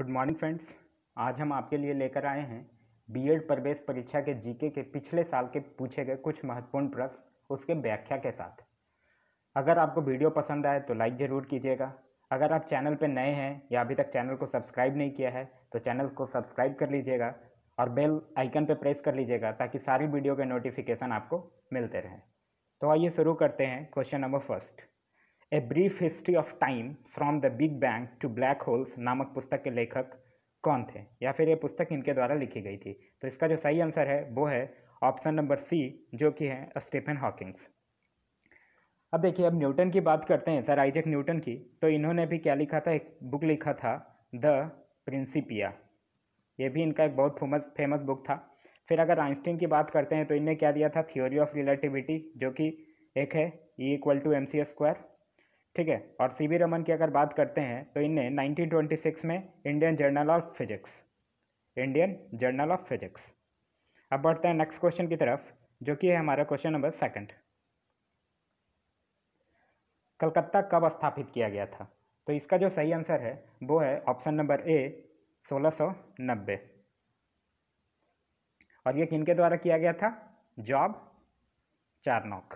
good morning friends आज हम आपके लिए लेकर आए हैं बीएड प्रवेश परीक्षा के जीके के पिछले साल के पूछे गए कुछ महत्वपूर्ण प्रश्न उसके व्याख्या के साथ अगर आपको वीडियो पसंद आए तो लाइक ज़रूर कीजिएगा अगर आप चैनल पर नए हैं या अभी तक चैनल को सब्सक्राइब नहीं किया है तो चैनल को सब्सक्राइब कर लीजिएगा और बेल आइकन पर प्रेस कर लीजिएगा ताकि सारी वीडियो के नोटिफिकेशन आपको मिलते रहें तो आइए शुरू करते हैं question number first a brief history of time from the big bang to black holes नामक पुस्तक के लेखक कौन थे या फिर ये पुस्तक इनके द्वारा लिखी गई थी तो इसका जो सही आंसर है वो है ऑप्शन नंबर सी जो कि है स्टीफन हॉकिंग्स अब देखिए अब न्यूटन की बात करते हैं सर आइजक न्यूटन की तो इन्होंने भी क्या लिखा था एक बुक लिखा था द प्रिंसिपिया ये भी इनका एक बहुत फेमस फेमस बुक था फिर अगर आइंस्टीन की बात करते हैं तो इनने क्या दिया था थ्योरी ऑफ रिलेटिविटी जो कि एक है E equal to M C square ठीक है और सी रमन की अगर बात करते हैं तो इनने 1926 में Indian journal of physics Indian journal of physics अब बढ़ते हैं नेक्स्ट क्वेश्चन की तरफ जो कि है हमारा क्वेश्चन नंबर सेकंड कलकत्ता कब स्थापित किया गया था तो इसका जो सही आंसर है वो है ऑप्शन नंबर ए सोलह और ये किनके द्वारा किया गया था जॉब चारनॉक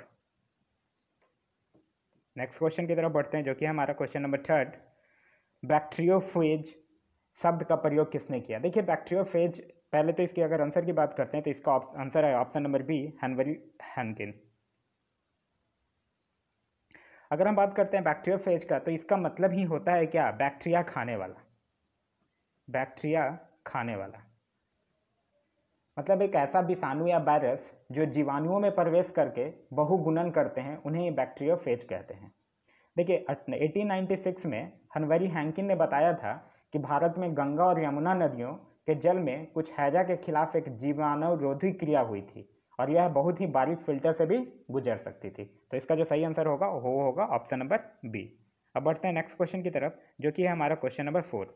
नेक्स्ट क्वेश्चन की तरफ बढ़ते हैं जो कि हमारा क्वेश्चन नंबर थर्ड बैक्टीरियोफेज शब्द का प्रयोग किसने किया देखिए बैक्टीरियोफेज पहले तो इसकी अगर आंसर की बात करते हैं तो इसका आंसर है option number B Hanbury Hankin अगर हम बात करते हैं बैक्टीरियोफेज का तो इसका मतलब ही होता है क्या बैक्टीरिया खाने वाला बैक्टीरिया खाने वाला मतलब एक ऐसा विषाणु या वायरस जो जीवाणुओं में प्रवेश करके बहुगुणन करते हैं उन्हें बैक्टीरियो फेज कहते हैं देखिए 1896 में हनवरी हैंकिन ने बताया था कि भारत में गंगा और यमुना नदियों के जल में कुछ हैजा के खिलाफ एक जीवाणुरोधी क्रिया हुई थी और यह बहुत ही बारीक फिल्टर से भी गुजर सकती थी तो इसका जो सही आंसर होगा वो होगा ऑप्शन नंबर बी अब बढ़ते हैं नेक्स्ट क्वेश्चन की तरफ जो कि है हमारा क्वेश्चन नंबर फोर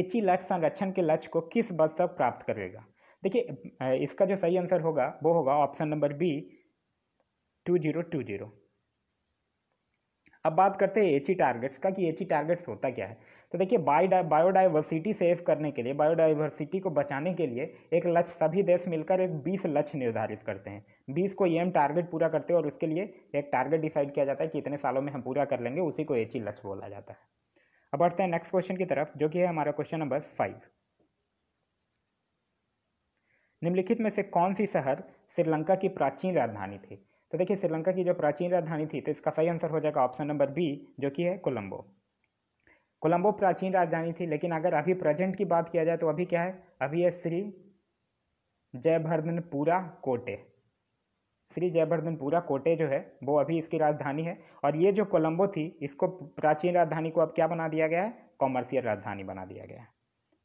एची लक्ष्य संरक्षण के लक्ष्य को किस बद तक प्राप्त करेगा देखिए इसका जो सही आंसर होगा वो होगा option number B two zero two zero अब बात करते हैं एच टारगेट्स का कि एच टारगेट्स होता क्या है तो देखिए बायो बायोडाइवर्सिटी सेव करने के लिए बायोडाइवर्सिटी को बचाने के लिए एक लक्ष्य सभी देश मिलकर एक 20 लक्ष्य निर्धारित करते हैं 20 को एम टारगेट पूरा करते हैं और उसके लिए एक टारगेट डिसाइड किया जाता है कि इतने सालों में हम पूरा कर लेंगे उसी को एच लक्ष्य बोला जाता है अब बढ़ते हैं नेक्स्ट क्वेश्चन की तरफ जो कि है हमारा क्वेश्चन नंबर फाइव निम्नलिखित में से कौन सी शहर श्रीलंका की प्राचीन राजधानी थी तो देखिए श्रीलंका की जो प्राचीन राजधानी थी तो इसका सही आंसर हो जाएगा ऑप्शन नंबर बी जो कि है कोलंबो कोलंबो प्राचीन राजधानी थी लेकिन अगर अभी प्रेजेंट की बात किया जाए तो अभी क्या है अभी है श्री जयवर्धनपुरा कोटे श्री जयवर्धनपुरा कोटे जो है वो अभी इसकी राजधानी है और ये जो कोलंबो थी इसको प्राचीन राजधानी को अब क्या बना दिया गया है कॉमर्शियल राजधानी बना दिया गया है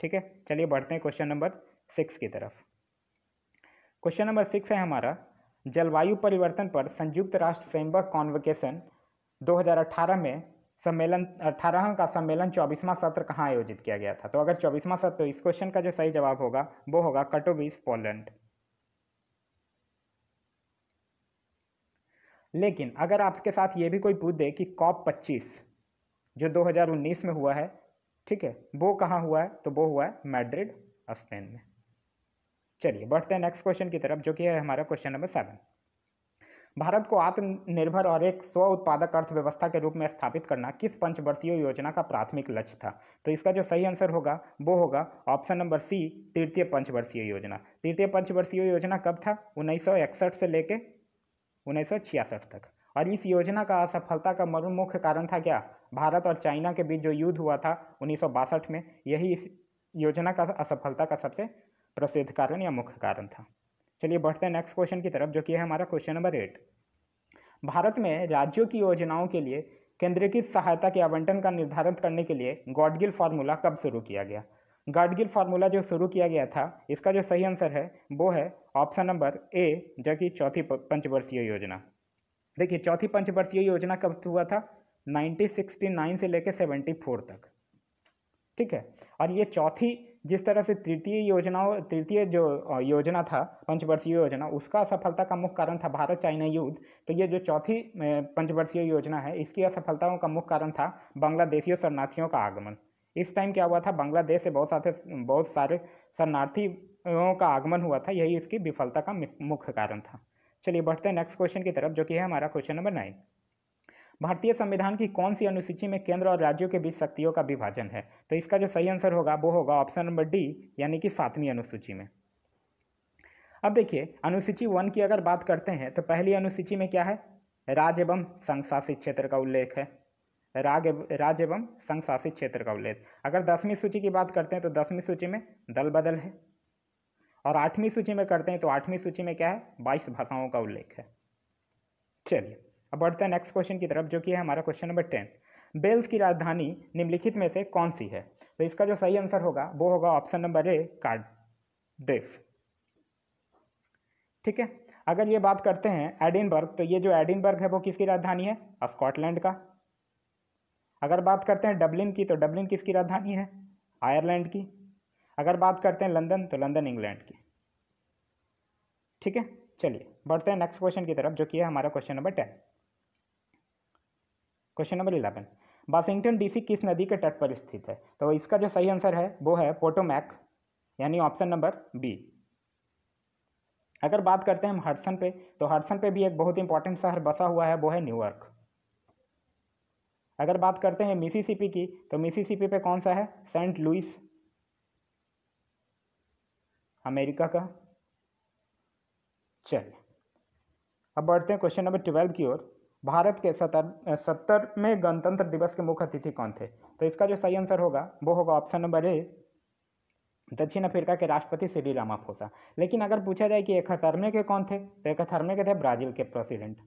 ठीक है चलिए बढ़ते हैं क्वेश्चन नंबर सिक्स की तरफ क्वेश्चन नंबर सिक्स है हमारा जलवायु परिवर्तन पर संयुक्त राष्ट्र फ्रेमवर्क कॉन्वकेशन 2018 में सम्मेलन अठारह का सम्मेलन चौबीसवां सत्र कहाँ आयोजित किया गया था तो अगर चौबीसवां सत्र तो इस क्वेश्चन का जो सही जवाब होगा वो होगा कटोविस पोलैंड लेकिन अगर आपके साथ ये भी कोई पूछ दे कि कॉप पच्चीस जो 2019 में हुआ है ठीक है वो कहाँ हुआ है तो वो हुआ है मैड्रिड स्पेन में चलिए बढ़ते हैं नेक्स्ट क्वेश्चन की तरफ जो कि है हमारा क्वेश्चन नंबर सेवन भारत को आत्मनिर्भर और एक स्व उत्पादक अर्थव्यवस्था के रूप में स्थापित करना किस पंचवर्षीय योजना का प्राथमिक लक्ष्य था तो इसका जो सही आंसर होगा वो होगा ऑप्शन नंबर सी तृतीय पंचवर्षीय योजना तृतीय पंचवर्षीय योजना कब था उन्नीस से लेके उन्नीस तक और इस योजना का असफलता का मुख्य कारण था क्या भारत और चाइना के बीच जो युद्ध हुआ था उन्नीस में यही इस योजना का असफलता का सबसे प्रसिद्ध कारण या मुख्य कारण था चलिए बढ़ते हैं नेक्स्ट क्वेश्चन की तरफ जो कि है हमारा क्वेश्चन नंबर एट भारत में राज्यों की योजनाओं के लिए केंद्रीकृत सहायता के आवंटन का निर्धारण करने के लिए गॉडगिल फार्मूला कब शुरू किया गया गॉडगिल फार्मूला जो शुरू किया गया था इसका जो सही आंसर है वो है ऑप्शन नंबर ए जो कि चौथी पंचवर्षीय योजना देखिए चौथी पंचवर्षीय योजना कब हुआ था नाइनटीन से लेकर सेवेंटी तक ठीक है और ये चौथी जिस तरह से तृतीय योजनाओं तृतीय जो योजना था पंचवर्षीय योजना उसका असफलता का मुख्य कारण था भारत चाइना युद्ध तो ये जो चौथी पंचवर्षीय योजना है इसकी असफलताओं का मुख्य कारण था बांग्लादेशियों शरणार्थियों का आगमन इस टाइम क्या हुआ था बांग्लादेश से बहुत सारे बहुत सारे शरणार्थियों का आगमन हुआ था यही इसकी विफलता का मुख्य कारण था चलिए बढ़ते हैं नेक्स्ट क्वेश्चन की तरफ जो कि है हमारा क्वेश्चन नंबर नाइन भारतीय संविधान की कौन सी अनुसूची में केंद्र और राज्यों के बीच शक्तियों का विभाजन है तो इसका जो सही आंसर होगा वो होगा ऑप्शन नंबर डी यानी कि सातवीं अनुसूची में अब देखिए अनुसूची वन की अगर बात करते हैं तो पहली अनुसूची में क्या है राज एवं संघ शासित क्षेत्र का उल्लेख है राग राज एवं संघ शासित क्षेत्र का उल्लेख अगर दसवीं सूची की बात करते हैं तो दसवीं सूची में दल बदल है और आठवीं सूची में करते हैं तो आठवीं सूची में क्या है बाईस भाषाओं का उल्लेख है चलिए अब बढ़ते हैं नेक्स्ट क्वेश्चन की तरफ जो कि है हमारा क्वेश्चन नंबर टेन बेल्स की राजधानी निम्नलिखित में से कौन सी है तो इसका जो सही आंसर होगा वो होगा ऑप्शन नंबर ए कार्ड ठीक है अगर ये बात करते हैं एडिनबर्ग तो ये जो एडिनबर्ग है वो किसकी राजधानी है स्कॉटलैंड का अगर बात करते हैं डबलिन की तो डबलिन किसकी राजधानी है आयरलैंड की अगर बात करते हैं लंदन तो लंदन इंग्लैंड की ठीक है चलिए बढ़ते हैं नेक्स्ट क्वेश्चन की तरफ जो कि है हमारा question number ten question number eleven Washington DC किस नदी के तट पर स्थित है तो इसका जो सही आंसर है वो है पोटोमैक यानी ऑप्शन नंबर बी अगर बात करते हैं हम हडसन पे तो हडसन पे भी एक बहुत इंपॉर्टेंट शहर बसा हुआ है वो है न्यूयॉर्क अगर बात करते हैं मिसिसिपी की तो मिसिसिपी पे कौन सा है सेंट लुइस अमेरिका का चलिए अब बढ़ते हैं क्वेश्चन नंबर ट्वेल्व की ओर भारत के सतर सत्तरवें गणतंत्र दिवस के मुख्य अतिथि कौन थे तो इसका जो सही आंसर होगा वो होगा ऑप्शन नंबर ए दक्षिण अफ्रीका के राष्ट्रपति सीडी रामाफोसा लेकिन अगर पूछा जाए कि एकहत्तरवे के कौन थे तो एकहत्तरवे के थे ब्राज़ील के प्रेसिडेंट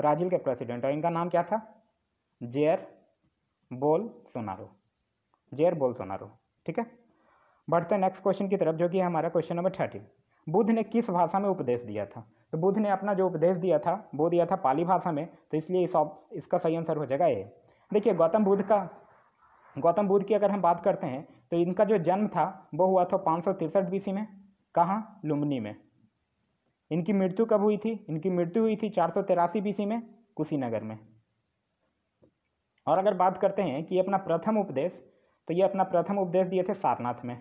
ब्राज़ील के प्रेसिडेंट और इनका नाम क्या था जेयर बोल सोनारो जेयर बोल सोनारो ठीक है बढ़ते नेक्स्ट क्वेश्चन की तरफ जो कि हमारा क्वेश्चन नंबर थर्टीन बुद्ध ने किस भाषा में उपदेश दिया था तो बुद्ध ने अपना जो उपदेश दिया था वो दिया था पाली भाषा में तो इसलिए इस इसका सही आंसर हो जाएगा ये देखिए गौतम बुद्ध का गौतम बुद्ध की अगर हम बात करते हैं तो इनका जो जन्म था वो हुआ था पाँच सौ तिरसठ बीसी में कहाँ लुम्बनी में इनकी मृत्यु कब हुई थी इनकी मृत्यु हुई थी चार सौ तिरासी बीसी में कुशीनगर में और अगर बात करते हैं कि अपना प्रथम उपदेश तो ये अपना प्रथम उपदेश दिए थे सारनाथ में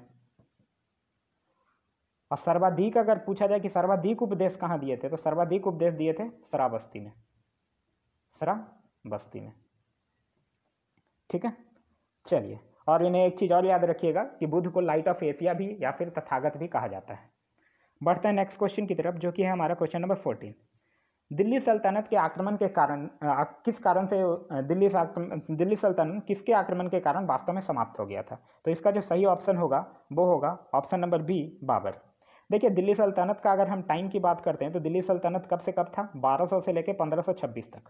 और सर्वाधिक अगर पूछा जाए कि सर्वाधिक उपदेश कहाँ दिए थे तो सर्वाधिक उपदेश दिए थे शराबस्ती में शराबस्ती में ठीक है चलिए और इन्हें एक चीज़ और याद रखिएगा कि बुद्ध को लाइट ऑफ एशिया भी या फिर तथागत भी कहा जाता है बढ़ते हैं नेक्स्ट क्वेश्चन की तरफ जो कि है हमारा क्वेश्चन नंबर फोर्टीन दिल्ली सल्तनत के आक्रमण के कारण आ, किस कारण से दिल्ली दिल्ली सल्तनत किसके आक्रमण के कारण वास्तव में समाप्त हो गया था तो इसका जो सही ऑप्शन होगा वो होगा ऑप्शन नंबर बी बाबर देखिए दिल्ली सल्तनत का अगर हम टाइम की बात करते हैं तो दिल्ली सल्तनत कब से कब था 1200 से लेकर 1526 तक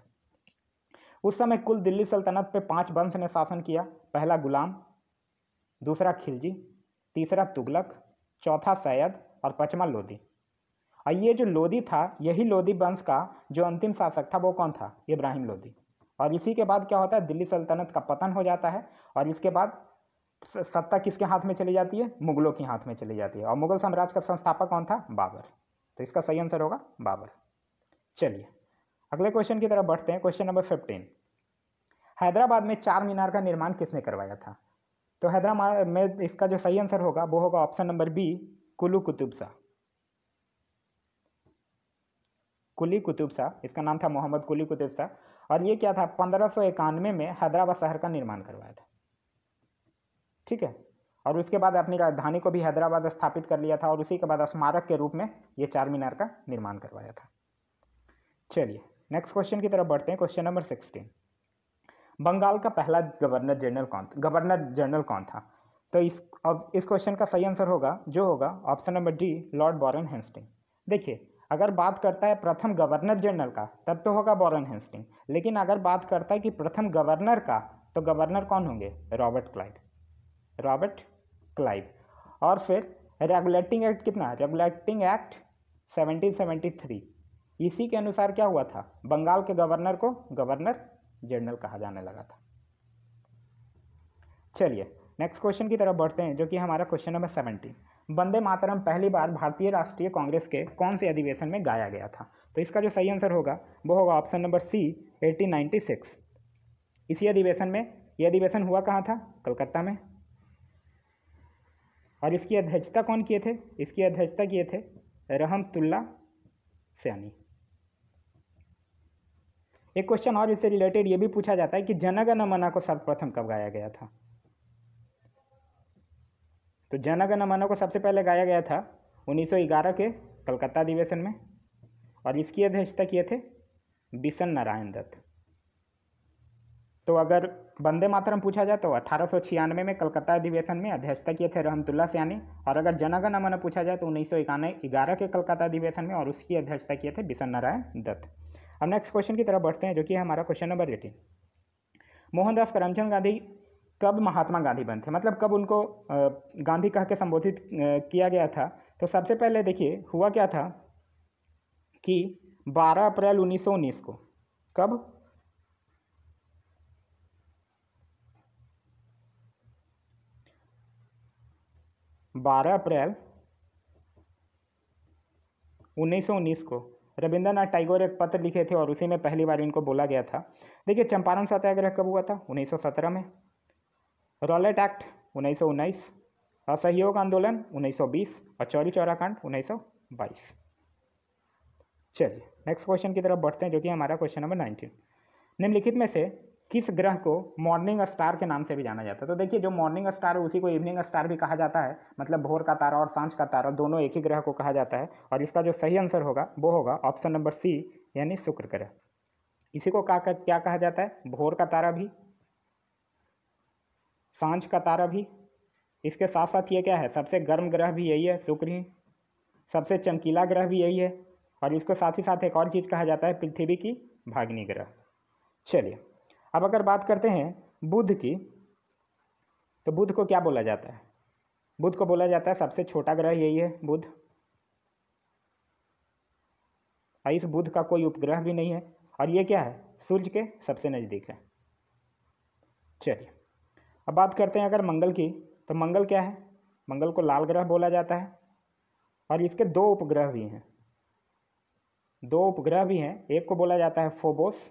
उस समय कुल दिल्ली सल्तनत पे पांच वंश ने शासन किया पहला गुलाम दूसरा खिलजी तीसरा तुगलक चौथा सैयद और पचमा लोदी और ये जो लोदी था यही लोदी वंश का जो अंतिम शासक था वो कौन था इब्राहिम लोदी और इसी के बाद क्या होता है दिल्ली सल्तनत का पतन हो जाता है और इसके बाद सत्ता किसके हाथ में चली जाती है मुगलों के हाथ में चली जाती है और मुगल साम्राज्य का संस्थापक कौन था बाबर तो इसका सही आंसर होगा बाबर चलिए अगले क्वेश्चन की तरफ बढ़ते हैं क्वेश्चन नंबर फिफ्टीन हैदराबाद में चार मीनार का निर्माण किसने करवाया था तो हैदराबाद में इसका जो सही आंसर होगा वो होगा ऑप्शन नंबर बी कुलू कुतुब शाह कुली कुतुब शाह इसका नाम था मोहम्मद कुली कुतुब शाह और ये क्या था पंद्रह में हैदराबाद शहर का निर्माण करवाया था ठीक है और उसके बाद अपनी राजधानी को भी हैदराबाद स्थापित कर लिया था और उसी के बाद स्मारक के रूप में ये चार मीनार का निर्माण करवाया था चलिए नेक्स्ट क्वेश्चन की तरफ बढ़ते हैं क्वेश्चन नंबर सिक्सटीन बंगाल का पहला गवर्नर जनरल कौन गवर्नर जनरल कौन था तो इस अब इस क्वेश्चन का सही आंसर होगा जो होगा option number D Lord Warren Hastings देखिए अगर बात करता है प्रथम गवर्नर जनरल का तब तो होगा बॉरन हेंस्टिंग लेकिन अगर बात करता है कि प्रथम गवर्नर का तो गवर्नर कौन होंगे रॉबर्ट क्लाइड रॉबर्ट क्लाइव और फिर रेगुलेटिंग एक्ट कितना रेगुलेटिंग एक्ट 1773 इसी के अनुसार क्या हुआ था बंगाल के गवर्नर को गवर्नर जनरल कहा जाने लगा था चलिए नेक्स्ट क्वेश्चन की तरफ बढ़ते हैं जो कि हमारा question number seventeen Vande Mataram पहली बार भारतीय राष्ट्रीय कांग्रेस के कौन से अधिवेशन में गाया गया था तो इसका जो सही आंसर होगा वो होगा ऑप्शन नंबर सी 1896 इसी अधिवेशन में यह अधिवेशन हुआ कहाँ था कलकत्ता में और इसकी अध्यक्षता कौन किए थे इसकी अध्यक्षता किए थे रहमतुल्ला सयानी एक क्वेश्चन और इससे रिलेटेड ये भी पूछा जाता है कि जनगण मना को सर्वप्रथम कब गाया गया था तो जनगण मना को सबसे पहले गाया गया था 1911 के कलकत्ता अधिवेशन में और इसकी अध्यक्षता किए थे बिशन नारायण दत्त तो अगर वंदे मातरम पूछा जाए तो अठारह में, में कलकत्ता अधिवेशन में अध्यक्षता किए थे रहमतुल्ला सयानी और अगर जनगण अमन पूछा जाए तो उन्नीस सौ के कलकत्ता अधिवेशन में और उसकी अध्यक्षता किए थे बिशन नारायण दत्त अब नेक्स्ट क्वेश्चन की तरफ बढ़ते हैं जो कि हमारा question number eighteen Mohandas Karamchand Gandhi कब महात्मा गांधी बनते थे मतलब कब उनको गांधी कह के संबोधित किया गया था तो सबसे पहले देखिए हुआ क्या था कि 12 अप्रैल 1919 को कब 12 अप्रैल उन्नीस को रविंद्रनाथ टैगोर एक पत्र लिखे थे और उसी में पहली बार इनको बोला गया था देखिए चंपारण सत्याग्रह कब हुआ था 1917 में रॉलेट एक्ट 1919 असहयोग आंदोलन 1920 और चौरी चौरा कांड उन्नीस चलिए नेक्स्ट क्वेश्चन की तरफ बढ़ते हैं जो कि हमारा क्वेश्चन नंबर 19 निम्नलिखित में से किस ग्रह को मॉर्निंग स्टार के नाम से भी जाना जाता है तो देखिए जो मॉर्निंग स्टार है उसी को इवनिंग स्टार भी कहा जाता है मतलब भोर का तारा और सांझ का तारा दोनों एक ही ग्रह को कहा जाता है और इसका जो सही आंसर होगा वो होगा ऑप्शन नंबर सी यानी शुक्र ग्रह इसी को का, क्या कहा जाता है भोर का तारा भी सांझ का तारा भी इसके साथ साथ ये क्या है सबसे गर्म ग्रह भी यही है शुक्र ही सबसे चमकीला ग्रह भी यही है और इसको साथ ही साथ एक और चीज़ कहा जाता है पृथ्वी की भाग्नि ग्रह चलिए अब अगर बात करते हैं बुध की तो बुध को क्या बोला जाता है बुध को बोला जाता है सबसे छोटा ग्रह यही है बुध इस बुध का कोई उपग्रह भी नहीं है और ये क्या है सूर्य के सबसे नज़दीक है चलिए अब बात करते हैं अगर मंगल की तो मंगल क्या है मंगल को लाल ग्रह बोला जाता है और इसके दो उपग्रह भी हैं दो उपग्रह भी हैं एक को बोला जाता है फोबोस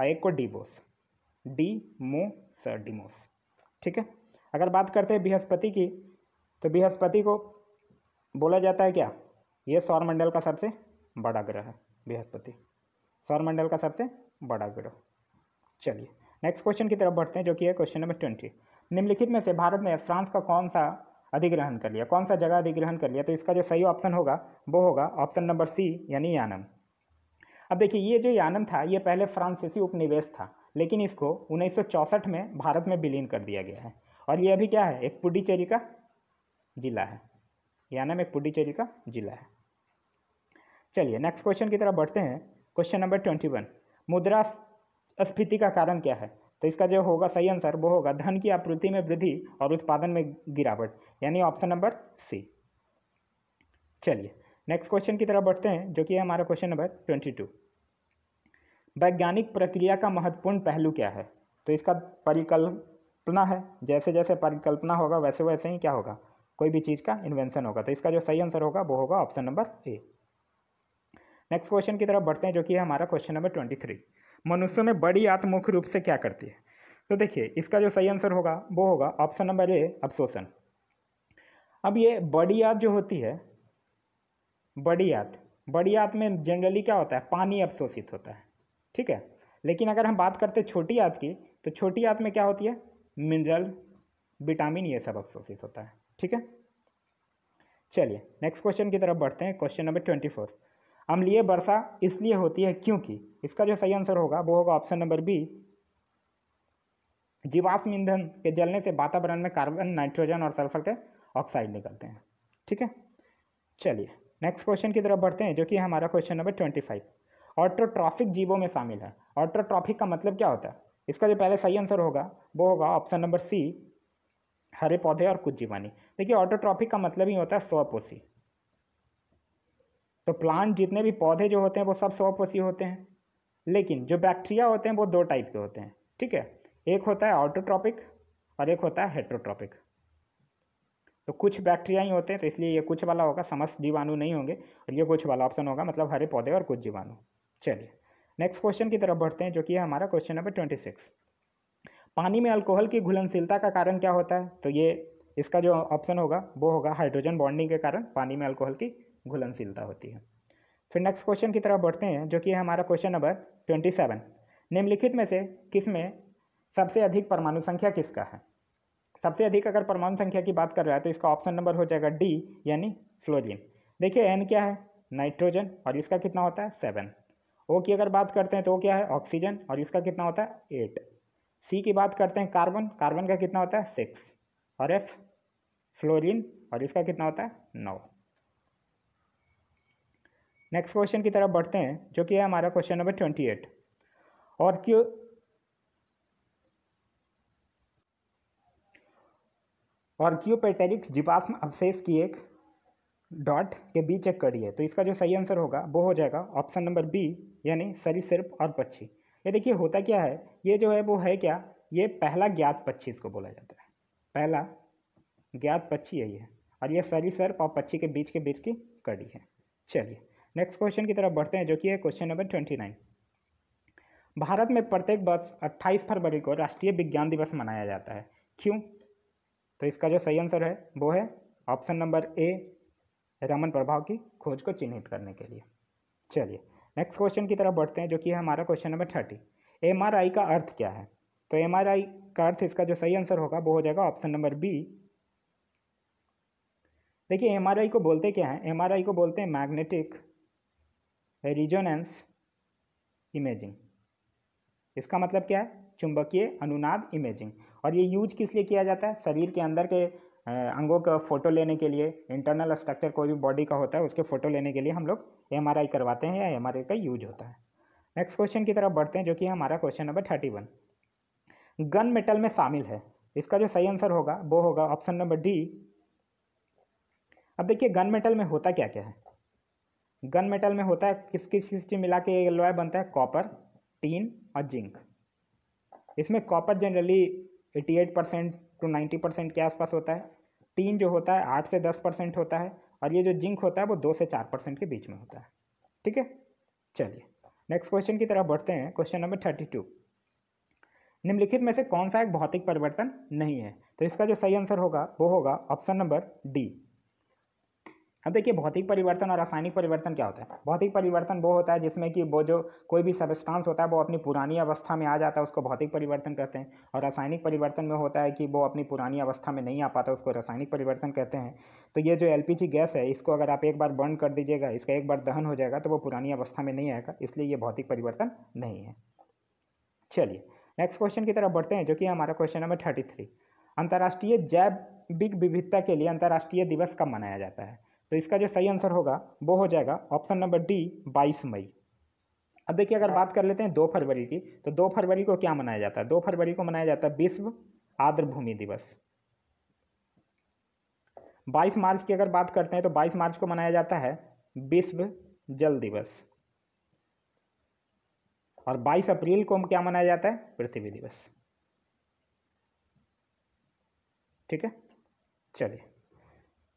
और एक को डीबोस डी मो सर डिमोस ठीक है अगर बात करते हैं बृहस्पति की तो बृहस्पति को बोला जाता है क्या ये सौरमंडल का सबसे बड़ा ग्रह है बृहस्पति सौरमंडल का सबसे बड़ा ग्रह चलिए नेक्स्ट क्वेश्चन की तरफ बढ़ते हैं जो कि है क्वेश्चन नंबर ट्वेंटी निम्नलिखित में से भारत ने फ्रांस का कौन सा अधिग्रहण कर लिया कौन सा जगह अधिग्रहण कर लिया तो इसका जो सही ऑप्शन होगा वो होगा ऑप्शन नंबर सी यानी यानम अब देखिए ये जो यानम था ये पहले फ्रांसीसी उपनिवेश था लेकिन इसको उन्नीस में भारत में विलीन कर दिया गया है और ये अभी क्या है एक पुडुचेरी का जिला है या नाम एक पुडुचेरी का जिला है चलिए नेक्स्ट क्वेश्चन की तरफ बढ़ते हैं क्वेश्चन नंबर ट्वेंटी वन मुद्रा स्फीति का कारण क्या है तो इसका जो होगा सही आंसर वो होगा धन की आपूर्ति में वृद्धि और उत्पादन में गिरावट यानी ऑप्शन नंबर सी चलिए नेक्स्ट क्वेश्चन की तरफ बढ़ते हैं जो कि है हमारा क्वेश्चन नंबर ट्वेंटी टू वैज्ञानिक प्रक्रिया का महत्वपूर्ण पहलू क्या है तो इसका परिकल्पना है जैसे जैसे परिकल्पना होगा वैसे वैसे ही क्या होगा कोई भी चीज़ का इन्वेंशन होगा तो इसका जो सही आंसर होगा वो होगा option number A next question की तरफ बढ़ते हैं जो कि है हमारा क्वेश्चन नंबर ट्वेंटी थ्री मनुष्य में बड़ी आत्म मुख्य रूप से क्या करती है तो देखिए इसका जो सही आंसर होगा वो होगा ऑप्शन नंबर ए अवशोषण अब ये बड़ी आत जो होती है बड़ी आत बड़ी आत में जनरली क्या होता है पानी अवशोषित होता है ठीक है लेकिन अगर हम बात करते छोटी आंत की तो छोटी आंत में क्या होती है मिनरल विटामिन ये सब अवशोषित होता है ठीक है चलिए नेक्स्ट क्वेश्चन की तरफ बढ़ते हैं क्वेश्चन नंबर ट्वेंटी फोर अम्लीय वर्षा इसलिए होती है क्योंकि इसका जो सही आंसर होगा वो होगा ऑप्शन नंबर बी जीवाश्म ईंधन के जलने से वातावरण में कार्बन नाइट्रोजन और सल्फर के ऑक्साइड निकलते हैं ठीक है चलिए नेक्स्ट क्वेश्चन की तरफ बढ़ते हैं जो कि हमारा question number twenty five autotrophic जीवों में शामिल है ऑटोट्रॉफिक का मतलब क्या होता है इसका जो पहले सही आंसर होगा वो होगा ऑप्शन नंबर सी हरे पौधे और कुछ जीवानी देखिए ऑटोट्रॉफिक का मतलब ही होता है स्वपोषी तो प्लांट जितने भी पौधे जो होते हैं वो सब स्वपोषी होते हैं लेकिन जो बैक्टीरिया होते हैं वो दो टाइप के होते हैं ठीक है एक होता है ऑटोट्रॉपिक और एक होता है हेट्रोट्रॉपिक तो कुछ बैक्टीरिया ही होते हैं तो इसलिए ये कुछ वाला होगा समस्त जीवाणु नहीं होंगे और ये कुछ वाला ऑप्शन होगा मतलब हरे पौधे और कुछ जीवाणु चलिए नेक्स्ट क्वेश्चन की तरफ बढ़ते हैं जो कि है हमारा क्वेश्चन नंबर ट्वेंटी सिक्स पानी में अल्कोहल की घुलनशीलता का कारण क्या होता है तो ये इसका जो ऑप्शन होगा वो होगा हाइड्रोजन बॉन्डिंग के कारण पानी में अल्कोहल की घुलनशीलता होती है फिर नेक्स्ट क्वेश्चन की तरफ बढ़ते हैं जो कि है हमारा क्वेश्चन नंबर ट्वेंटी सेवन निम्नलिखित में से किस में सबसे अधिक परमाणु संख्या किसका है सबसे अधिक अगर परमाणु संख्या की बात कर रहा है तो इसका ऑप्शन नंबर हो जाएगा डी यानी फ्लोजिन देखिए एन क्या है नाइट्रोजन और इसका कितना होता है सेवन ओ की अगर बात करते हैं तो क्या है ऑक्सीजन और इसका कितना होता है एट सी की बात करते हैं कार्बन कार्बन का कितना होता है सिक्स और एफ फ्लोरिन और इसका कितना होता है नौ नेक्स्ट क्वेश्चन की तरफ बढ़ते हैं जो कि है हमारा क्वेश्चन नंबर ट्वेंटी एट और क्यों और जिपास जीवाश्म अवशेष की एक डॉट के बी चेक करिए तो इसका जो सही आंसर होगा वो हो जाएगा ऑप्शन नंबर बी यानी सिर्फ और पक्षी ये देखिए होता क्या है ये जो है वो है क्या ये पहला ज्ञात पक्षी इसको बोला जाता है पहला ज्ञात पक्षी है ये और ये सरीसृप और पक्षी के बीच के बीच की कड़ी है चलिए नेक्स्ट क्वेश्चन की तरफ बढ़ते हैं जो कि है question number twenty nine Bharat में प्रत्येक वर्ष अट्ठाईस फरवरी को राष्ट्रीय विज्ञान दिवस मनाया जाता है क्यों तो इसका जो सही आंसर है वो है ऑप्शन नंबर ए रमन प्रभाव की खोज को चिन्हित करने के लिए चलिए नेक्स्ट क्वेश्चन की तरफ बढ़ते हैं जो कि है हमारा क्वेश्चन नंबर थर्टी एम का अर्थ क्या है तो एम का अर्थ इसका जो सही आंसर होगा वो हो जाएगा ऑप्शन नंबर बी देखिए एम को बोलते क्या है एम को बोलते हैं मैग्नेटिक रिजोनेंस इमेजिंग इसका मतलब क्या है चुंबकीय अनुनाद इमेजिंग और ये यूज किस लिए किया जाता है शरीर के अंदर के अंगों का फ़ोटो लेने के लिए इंटरनल स्ट्रक्चर कोई भी बॉडी का होता है उसके फ़ोटो लेने के लिए हम लोग एम करवाते हैं या एम का यूज होता है नेक्स्ट क्वेश्चन की तरफ बढ़ते हैं जो कि हमारा question number thirty one gun metal में शामिल है इसका जो सही आंसर होगा वो होगा ऑप्शन नंबर डी अब देखिए गन मेटल में होता क्या क्या है गन मेटल में होता है किस किस चीज़ मिला के एलॉय बनता है कॉपर टीन और जिंक इसमें copper generally eighty eight percent to ninety percent के आसपास होता है टीन जो होता है आठ से दस परसेंट होता है और ये जो जिंक होता है वो दो से चार परसेंट के बीच में होता है ठीक है चलिए नेक्स्ट क्वेश्चन की तरफ बढ़ते हैं क्वेश्चन नंबर थर्टी टू निम्नलिखित में से कौन सा एक भौतिक परिवर्तन नहीं है तो इसका जो सही आंसर होगा वो होगा ऑप्शन नंबर डी अब देखिए भौतिक परिवर्तन और रासायनिक परिवर्तन क्या होता है भौतिक परिवर्तन वो होता है जिसमें कि वो जो कोई भी सबस्टांस होता है वो अपनी पुरानी अवस्था में आ जाता है उसको भौतिक परिवर्तन कहते हैं और रासायनिक परिवर्तन में होता है कि वो अपनी पुरानी अवस्था में नहीं आ पाता उसको रासायनिक परिवर्तन कहते हैं तो ये जो एल गैस है इसको अगर आप एक बार बर्न कर दीजिएगा इसका एक बार दहन हो जाएगा तो वो पुरानी अवस्था में नहीं आएगा इसलिए ये भौतिक परिवर्तन नहीं है चलिए नेक्स्ट क्वेश्चन की तरफ बढ़ते हैं जो कि हमारा क्वेश्चन नंबर थर्टी थ्री अंतर्राष्ट्रीय जैव विविधता के लिए अंतर्राष्ट्रीय दिवस कब मनाया जाता है तो इसका जो सही आंसर होगा वो हो जाएगा ऑप्शन नंबर डी बाईस मई अब देखिए अगर बात कर लेते हैं दो फरवरी की तो दो फरवरी को क्या मनाया जाता है दो फरवरी को मनाया जाता है विश्व आर्द्र भूमि दिवस बाईस मार्च की अगर बात करते हैं तो बाईस मार्च को मनाया जाता है विश्व जल दिवस और 22 अप्रैल को क्या मनाया जाता है पृथ्वी दिवस ठीक है चलिए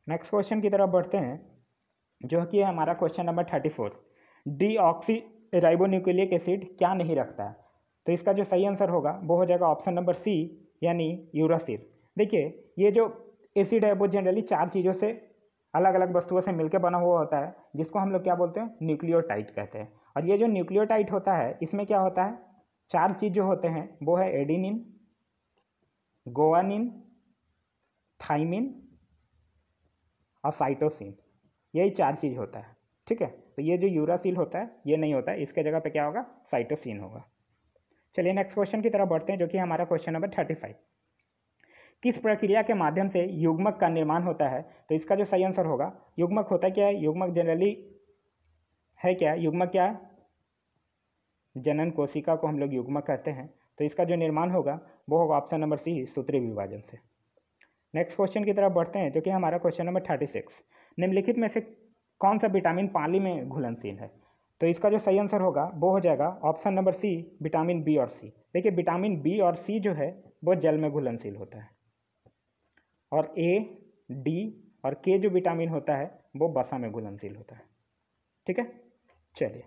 नेक्स्ट क्वेश्चन की तरफ बढ़ते हैं जो कि है हमारा question number thirty four deoxyribonucleic acid क्या नहीं रखता है तो इसका जो सही आंसर होगा वो हो जाएगा ऑप्शन नंबर सी यानी यूरासिल देखिए ये जो एसिड है वो जनरली चार चीज़ों से अलग अलग वस्तुओं से मिलकर बना हुआ होता है जिसको हम लोग क्या बोलते हैं न्यूक्लियोटाइट कहते हैं और ये जो न्यूक्लियोटाइट होता है इसमें क्या होता है चार चीज़ जो होते हैं वो है एडिनिन गोवानिन थाइमिन और साइटोसिन यही चार चीज़ होता है ठीक है तो ये जो यूरासिल होता है ये नहीं होता है इसके जगह पे क्या होगा साइटोसिन होगा चलिए नेक्स्ट क्वेश्चन की तरफ बढ़ते हैं जो कि हमारा क्वेश्चन नंबर थर्टी फाइव किस प्रक्रिया के माध्यम से युग्मक का निर्माण होता है तो इसका जो सही आंसर होगा युग्मक होता क्या है युग्मक जनरली है क्या युग्मक क्या है जनन कोशिका को हम लोग युग्मक कहते हैं तो इसका जो निर्माण होगा वो होगा ऑप्शन नंबर सी सूत्री विभाजन से नेक्स्ट क्वेश्चन की तरफ बढ़ते हैं जो कि हमारा क्वेश्चन नंबर थर्टी सिक्स निम्नलिखित में से कौन सा विटामिन पानी में घुलनशील है तो इसका जो सही आंसर होगा वो हो जाएगा option number C vitamin B और सी देखिए विटामिन बी और सी जो है वो जल में घुलनशील होता है और ए डी और के जो विटामिन होता है वो बसा में घुलनशील होता है ठीक है चलिए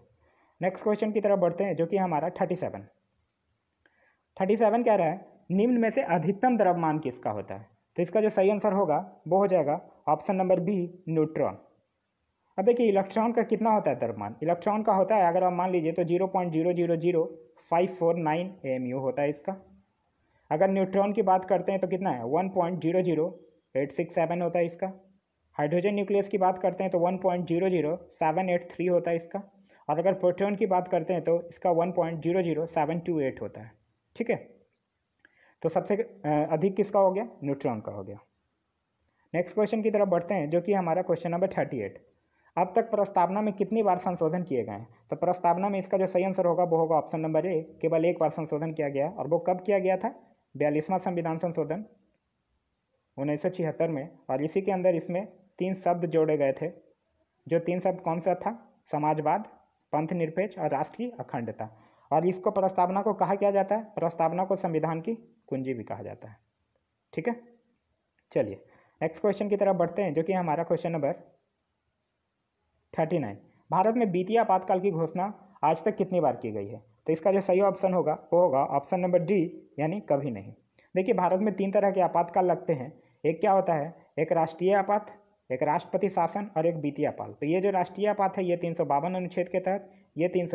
नेक्स्ट क्वेश्चन की तरफ बढ़ते हैं जो कि हमारा थर्टी सेवन थर्टी सेवन कह रहा है निम्न में से अधिकतम द्रव्यमान किसका होता है तो इसका जो सही आंसर होगा वो हो जाएगा ऑप्शन नंबर बी न्यूट्रॉन अब देखिए इलेक्ट्रॉन का कितना होता है दरमान इलेक्ट्रॉन का होता है अगर आप मान लीजिए तो zero point zero zero zero five four nine M U होता है इसका अगर न्यूट्रॉन की बात करते हैं तो कितना है one point zero zero eight six seven होता है इसका हाइड्रोजन न्यूक्लियस की बात करते हैं तो one point zero zero seven eight three होता है इसका और अगर प्रोटॉन की बात करते हैं तो इसका one point zero zero seven two eight होता है ठीक है तो सबसे अधिक किसका हो गया न्यूट्रॉन का हो गया नेक्स्ट क्वेश्चन की तरफ बढ़ते हैं जो कि हमारा क्वेश्चन नंबर थर्टी एट अब तक प्रस्तावना में कितनी बार संशोधन किए गए हैं तो प्रस्तावना में इसका जो सही आंसर होगा वो होगा ऑप्शन नंबर ए केवल एक बार संशोधन किया गया और वो कब किया गया था बयालीसवां संविधान संशोधन उन्नीस में और इसी के अंदर इसमें तीन शब्द जोड़े गए थे जो तीन शब्द कौन सा था समाजवाद पंथ निरपेक्ष और राष्ट्रीय अखंडता और इसको प्रस्तावना को कहा क्या जाता है प्रस्तावना को संविधान की कुंजी भी कहा जाता है ठीक है चलिए नेक्स्ट क्वेश्चन की तरफ बढ़ते हैं जो कि हमारा question number thirty nine Bharat में बीती आपातकाल की घोषणा आज तक कितनी बार की गई है तो इसका जो सही ऑप्शन होगा वो होगा ऑप्शन नंबर डी यानी कभी नहीं देखिए भारत में तीन तरह के आपातकाल लगते हैं एक क्या होता है एक राष्ट्रीय आपात एक राष्ट्रपति शासन और एक बीती आपात तो ये जो राष्ट्रीय आपात है ये तीन अनुच्छेद के तहत ये तीन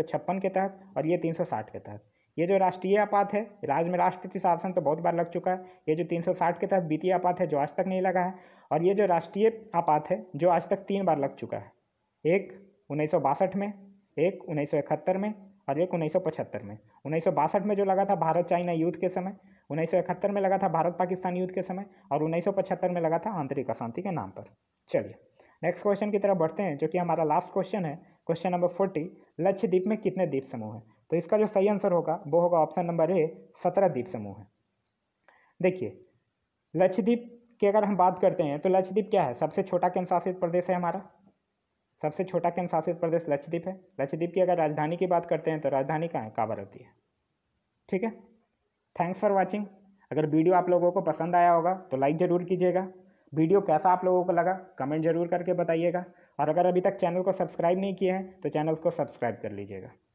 के तहत और ये तीन के तहत ये जो राष्ट्रीय आपात है राज्य में राष्ट्रपति शासन तो बहुत बार लग चुका है ये जो 360 के तहत वित्तीय आपात है जो आज तक नहीं लगा है और ये जो राष्ट्रीय आपात है जो आज तक तीन बार लग चुका है एक उन्नीस में एक उन्नीस में और एक उन्नीस में उन्नीस में जो लगा था भारत चाइना युद्ध के समय उन्नीस में लगा था भारत पाकिस्तान युद्ध के समय और उन्नीस में लगा था आंतरिक अशांति के नाम पर चलिए नेक्स्ट क्वेश्चन की तरफ बढ़ते हैं जो कि हमारा लास्ट क्वेश्चन है क्वेश्चन नंबर फोर्टी लक्षद्वीप में कितने द्वीप समूह हैं तो इसका जो सही आंसर होगा वो होगा ऑप्शन नंबर ए सत्रह द्वीप समूह है देखिए लक्षद्वीप की अगर हम बात करते हैं तो लक्षद्वीप क्या है सबसे छोटा केंद्र शासित प्रदेश है हमारा सबसे छोटा केंद्र शासित प्रदेश लक्षद्वीप है लक्षद्वीप की अगर राजधानी की बात करते हैं तो राजधानी कहाँ है काबरती है ठीक है थैंक्स फॉर वॉचिंग अगर वीडियो आप लोगों को पसंद आया होगा तो लाइक ज़रूर कीजिएगा वीडियो कैसा आप लोगों को लगा कमेंट जरूर करके बताइएगा और अगर अभी तक चैनल को सब्सक्राइब नहीं किया है तो चैनल को सब्सक्राइब कर लीजिएगा